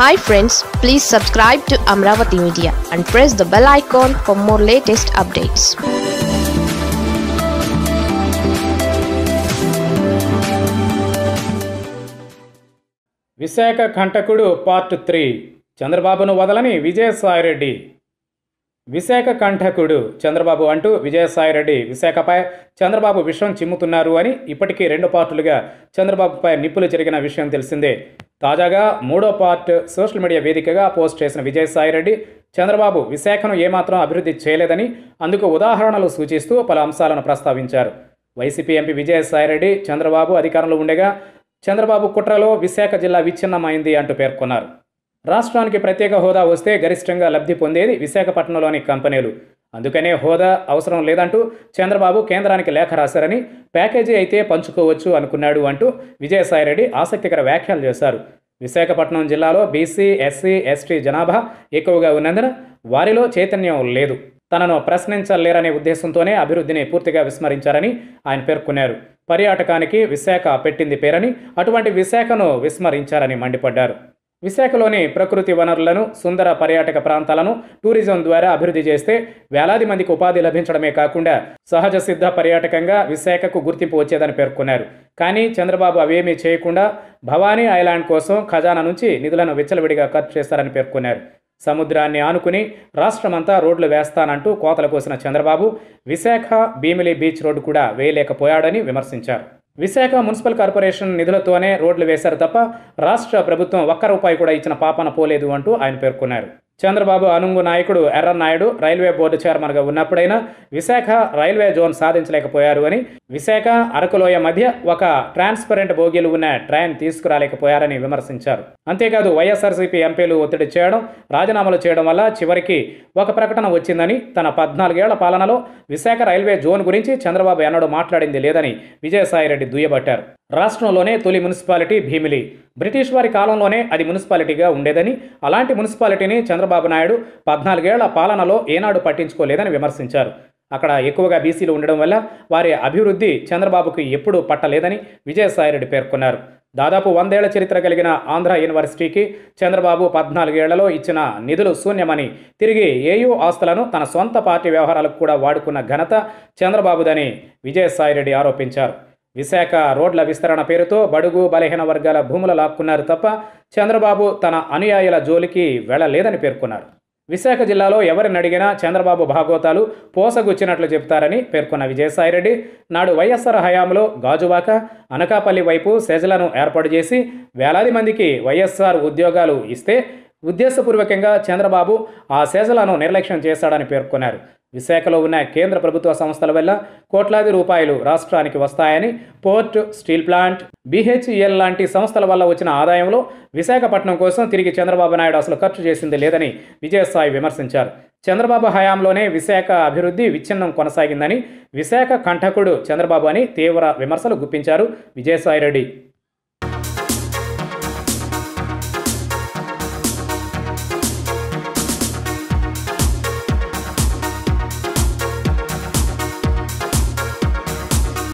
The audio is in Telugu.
hi friends please subscribe to Amaravati media and press the bell icon for more latest updates Visakha కంటకుడు పార్ట్ త్రీ చంద్రబాబును వదలని విజయసాయిరెడ్డి విశాఖ కంఠకుడు చంద్రబాబు అంటూ విజయసాయిరెడ్డి విశాఖపై చంద్రబాబు విషయం చిమ్ముతున్నారు అని ఇప్పటికీ రెండు పార్టులుగా చంద్రబాబుపై నిప్పులు జరిగిన విషయం తెలిసిందే తాజాగా మూడో పార్ట్ సోషల్ మీడియా వేదికగా పోస్ట్ చేసిన విజయసాయిరెడ్డి చంద్రబాబు విశాఖను ఏమాత్రం అభివృద్ధి చేయలేదని అందుకు ఉదాహరణలు సూచిస్తూ పలు అంశాలను ప్రస్తావించారు వైసీపీ ఎంపీ విజయసాయిరెడ్డి చంద్రబాబు అధికారంలో ఉండగా చంద్రబాబు కుట్రలో విశాఖ జిల్లా విచ్ఛిన్నమైంది అంటూ పేర్కొన్నారు రాష్ట్రానికి ప్రత్యేక హోదా వస్తే గరిష్టంగా లబ్ధి పొందేది విశాఖపట్నంలోని కంపెనీలు అందుకనే హోదా అవసరం లేదంటూ చంద్రబాబు కేంద్రానికి లేఖ రాశారని ప్యాకేజీ అయితే పంచుకోవచ్చు అనుకున్నాడు అంటూ విజయసాయిరెడ్డి ఆసక్తికర వ్యాఖ్యలు చేశారు విశాఖపట్నం జిల్లాలో బీసీ ఎస్సీ ఎస్టీ జనాభా ఎక్కువగా ఉన్నందున వారిలో చైతన్యం లేదు తనను ప్రశ్నించలేరనే ఉద్దేశంతోనే అభివృద్ధిని పూర్తిగా విస్మరించారని ఆయన పేర్కొన్నారు పర్యాటకానికి విశాఖ పెట్టింది పేరని అటువంటి విశాఖను విస్మరించారని మండిపడ్డారు విశాఖలోని ప్రకృతి వనరులను సుందర పర్యాటక ప్రాంతాలను టూరిజం ద్వారా అభివృద్ధి చేస్తే వేలాది మందికి ఉపాధి లభించడమే కాకుండా సహజ సిద్ధ పర్యాటకంగా విశాఖకు గుర్తింపు వచ్చేదని పేర్కొన్నారు కానీ చంద్రబాబు అవేమీ చేయకుండా భవానీ ఐలాండ్ కోసం ఖజానా నుంచి నిధులను విచ్చలవిడిగా ఖర్చు చేస్తారని పేర్కొన్నారు సముద్రాన్ని ఆనుకుని రాష్ట్రమంతా రోడ్లు వేస్తానంటూ కోతలు కోసిన చంద్రబాబు విశాఖ భీమిలి బీచ్ రోడ్డు కూడా వేయలేకపోయాడని విమర్శించారు విశాఖ మున్సిపల్ కార్పొరేషన్ నిధులతోనే రోడ్లు వేశారు తప్ప రాష్ట్ర ప్రభుత్వం ఒక్క రూపాయి కూడా ఇచ్చిన పాపన పోలేదు అంటూ ఆయన పేర్కొన్నారు చంద్రబాబు అనుంగు నాయకుడు ఎర్రన్నాయుడు రైల్వే బోర్డు చైర్మన్గా ఉన్నప్పుడైనా విశాఖ రైల్వే జోన్ సాధించలేకపోయారు అని విశాఖ అరకులోయ మధ్య ఒక ట్రాన్స్పరెంట్ బోగీలు ఉన్న ట్రైన్ తీసుకురాలేకపోయారని విమర్శించారు అంతేకాదు వైఎస్ఆర్సీపీ ఎంపీలు ఒత్తిడి చేయడం రాజీనామాలు చేయడం వల్ల చివరికి ఒక ప్రకటన వచ్చిందని తన పద్నాలుగేళ్ల పాలనలో విశాఖ రైల్వే జోన్ గురించి చంద్రబాబు ఎన్నడూ మాట్లాడింది లేదని విజయసాయిరెడ్డి దుయ్యబట్టారు రాష్ట్రంలోనే తొలి మున్సిపాలిటీ భీమిలి బ్రిటిష్ వారి కాలంలోనే అది మున్సిపాలిటీగా ఉండేదని అలాంటి మున్సిపాలిటీని చంద్రబాబు నాయుడు పద్నాలుగేళ్ల పాలనలో ఏనాడు పట్టించుకోలేదని విమర్శించారు అక్కడ ఎక్కువగా బీసీలు ఉండడం వల్ల వారి అభివృద్ధి చంద్రబాబుకు ఎప్పుడూ పట్టలేదని విజయసాయిరెడ్డి పేర్కొన్నారు దాదాపు వందేళ్ల చరిత్ర కలిగిన ఆంధ్ర యూనివర్సిటీకి చంద్రబాబు పద్నాలుగేళ్లలో ఇచ్చిన నిధులు శూన్యమని తిరిగి ఏయూ ఆస్తులను తన సొంత పార్టీ వ్యవహారాలకు కూడా వాడుకున్న ఘనత చంద్రబాబుదని విజయసాయిరెడ్డి ఆరోపించారు విశాఖ రోడ్ల విస్తరణ పేరుతో బడుగు బలహీన వర్గాల భూములు లాక్కున్నారు తప్ప చంద్రబాబు తన అనుయాయుల జోలికి వెళ్లలేదని పేర్కొన్నారు విశాఖ జిల్లాలో ఎవరిని అడిగినా చంద్రబాబు భాగోతాలు పోసగుచ్చినట్లు చెప్తారని పేర్కొన్న విజయసాయిరెడ్డి నాడు వైఎస్ఆర్ హయాంలో గాజువాక అనకాపల్లి వైపు సెజలను ఏర్పాటు చేసి వేలాది మందికి వైఎస్ఆర్ ఉద్యోగాలు ఇస్తే ఉద్దేశపూర్వకంగా చంద్రబాబు ఆ సేజలను నిర్లక్ష్యం చేశాడని పేర్కొన్నారు విశాఖలో ఉన్న కేంద్ర ప్రభుత్వ సంస్థల వల్ల కోట్లాది రూపాయలు రాష్ట్రానికి వస్తాయని పోర్ట్ స్టీల్ ప్లాంట్ బీహెచ్ఈఎల్ లాంటి సంస్థల వల్ల వచ్చిన ఆదాయంలో విశాఖపట్నం కోసం తిరిగి చంద్రబాబు నాయుడు అసలు ఖర్చు చేసింది లేదని విజయసాయి విమర్శించారు చంద్రబాబు హయాంలోనే విశాఖ అభివృద్ధి విచ్ఛిన్నం కొనసాగిందని విశాఖ కంఠకుడు చంద్రబాబు అని తీవ్ర విమర్శలు గుప్పించారు విజయసాయిరెడ్డి